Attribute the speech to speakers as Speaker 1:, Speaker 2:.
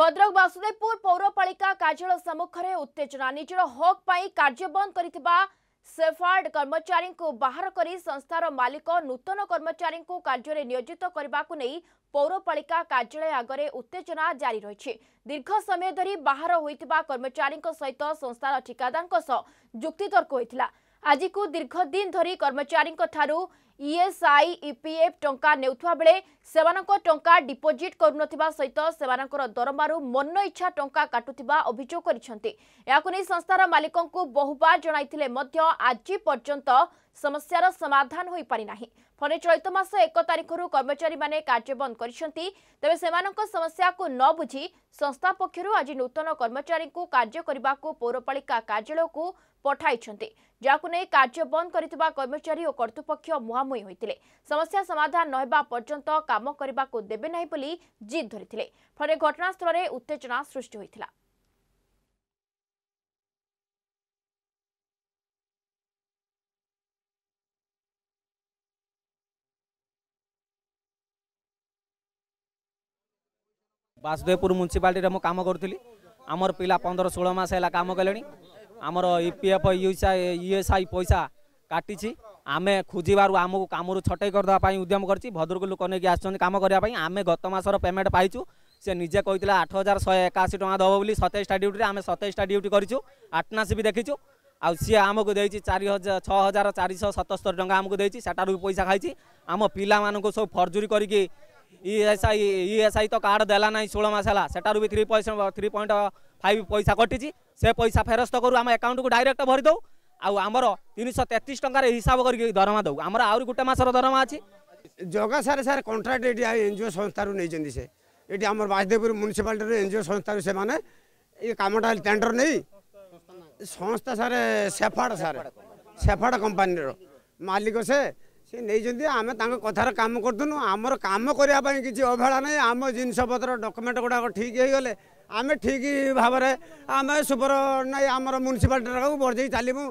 Speaker 1: ଭଦ୍ରକ ବାସୁଦେବପୁର ପୌରପାଳିକା କାର୍ଯ୍ୟାଳୟ ସମ୍ମୁଖରେ ଉତ୍ତେଜନା ନିଜର ହକ୍ ପାଇଁ କାର୍ଯ୍ୟ ବନ୍ଦ କରିଥିବା ସେଫାର୍ଡ କର୍ମଚାରୀଙ୍କୁ ବାହାର କରି ସଂସ୍ଥାର ମାଲିକ ନୂତନ କର୍ମଚାରୀଙ୍କୁ କାର୍ଯ୍ୟରେ ନିୟୋଜିତ କରିବାକୁ ନେଇ ପୌରପାଳିକା କାର୍ଯ୍ୟାଳୟ ଆଗରେ ଉତ୍ତେଜନା ଜାରି ରହିଛି ଦୀର୍ଘ ସମୟ ଧରି ବାହାର ହୋଇଥିବା କର୍ମଚାରୀଙ୍କ ସହିତ ସଂସ୍ଥାର ଠିକାଦାରଙ୍କ ସହ ଯୁକ୍ତିତର୍କ ହୋଇଥିଲା ଆଜିକୁ ଦୀର୍ଘଦିନ ଧରି କର୍ମଚାରୀଙ୍କଠାରୁ ଇଏସ୍ଆଇ ଇପିଏଫ୍ ଟଙ୍କା ନେଉଥିବା ବେଳେ ସେମାନଙ୍କ ଟଙ୍କା ଡିପୋଜିଟ୍ କରୁନଥିବା ସହିତ ସେମାନଙ୍କର ଦରମାରୁ ମନ ଇଚ୍ଛା ଟଙ୍କା କାଟୁଥିବା ଅଭିଯୋଗ କରିଛନ୍ତି ଏହାକୁ ନେଇ ସଂସ୍ଥାର ମାଲିକଙ୍କୁ ବହୁବାର ଜଣାଇଥିଲେ ମଧ୍ୟ ଆଜି ପର୍ଯ୍ୟନ୍ତ ସମସ୍ୟାର ସମାଧାନ ହୋଇପାରିନାହିଁ ଫଳରେ ଚଳିତ ମାସ ଏକ ତାରିଖରୁ କର୍ମଚାରୀମାନେ କାର୍ଯ୍ୟ ବନ୍ଦ କରିଛନ୍ତି ତେବେ ସେମାନଙ୍କ ସମସ୍ୟାକୁ ନ ବୁଝି ସଂସ୍ଥା ପକ୍ଷରୁ ଆଜି ନୂତନ କର୍ମଚାରୀଙ୍କୁ କାର୍ଯ୍ୟ କରିବାକୁ ପୌରପାଳିକା କାର୍ଯ୍ୟାଳୟକୁ ପଠାଇଛନ୍ତି ଯାହାକୁ ନେଇ କାର୍ଯ୍ୟ ବନ୍ଦ କରିଥିବା କର୍ମଚାରୀ ଓ କର୍ତ୍ତୃପକ୍ଷ ମୁହାଁମୁହିଁ ହୋଇଥିଲେ ସମସ୍ୟା ସମାଧାନ ନ ହେବା ପର୍ଯ୍ୟନ୍ତ କାମ କରିବାକୁ ଦେବେ ନାହିଁ ବୋଲି ଜିଦ୍ ଧରିଥିଲେ ଫଳରେ ଘଟଣାସ୍ଥଳରେ ଉତ୍ତେଜନା ସୃଷ୍ଟି ହୋଇଥିଲା
Speaker 2: ବାସୁଦେବପୁର ମ୍ୟୁନିସିପାଲିଟିରେ ମୁଁ କାମ କରୁଥିଲି ଆମର ପିଲା ପନ୍ଦର ଷୋହଳ ମାସ ହେଲା କାମ କଲେଣି ଆମର ଇ ପି ଏଫ୍ ଇଏସ୍ଆଇ ପଇସା କାଟିଛି ଆମେ ଖୋଜିବାରୁ ଆମକୁ କାମରୁ ଛଟେଇ କରିଦେବା ପାଇଁ ଉଦ୍ୟମ କରିଛି ଭଦ୍ରକ ଲୋକ ନେଇକି ଆସିଛନ୍ତି କାମ କରିବା ପାଇଁ ଆମେ ଗତ ମାସର ପେମେଣ୍ଟ ପାଇଛୁ ସେ ନିଜେ କହିଥିଲା ଆଠ ହଜାର ଶହେ ଏକାଅଶୀ ଟଙ୍କା ଦେବ ବୋଲି ସତେଇଶଟା ଡ୍ୟୁଟିରେ ଆମେ ସତେଇଶଟା ଡ୍ୟୁଟି କରିଛୁ ଆଟନାସ ବି ଦେଖିଛୁ ଆଉ ସିଏ ଆମକୁ ଦେଇଛି ଚାରି ହଜାର ଛଅ ହଜାର ଚାରିଶହ ସତସ୍ତରୀ ଟଙ୍କା ଆମକୁ ଦେଇଛି ସେଠାରୁ ବି ପଇସା ଖାଇଛି ଆମ ପିଲାମାନଙ୍କୁ ସବୁ ଫର୍ଜୁରୀ କରିକି ई इएसआई इएसआई तो कार्ड देला नै षोह मास होला थ्री पैसा थ्री पोइन्ट फाइभ पैसा कटिस पैसा फेस्तु आम एकाउन्टको डाइर भरिदेऊमर तिन सय तेत्तिस टाइम हिसाब गरिक दरमा देऊर आउँ गोटे मास दरमा
Speaker 3: जग्गा से कन्ट्राक्ट एनजिओ संस्थानु एम बाजदेवपुर म्युनिसिपा एनजिओ संस्थान यामटा टेन्डर नै संस्था सेफाड सेफाड कम्पनी मालिक से ସେ ନେଇଛନ୍ତି ଆମେ ତାଙ୍କ କଥାରେ କାମ କରୁଥିଲୁ ଆମର କାମ କରିବା ପାଇଁ କିଛି ଅବହେଳା ନାହିଁ ଆମ ଜିନିଷପତ୍ର ଡକୁମେଣ୍ଟ ଗୁଡ଼ାକ ଠିକ୍ ହେଇଗଲେ ଆମେ ଠିକ୍ ଭାବରେ ଆମେ ସୁପର ନାଇଁ ଆମର ମ୍ୟୁନିସିପାଲିଟିଟାକୁ ବଢ଼େଇ ଚାଲିବୁ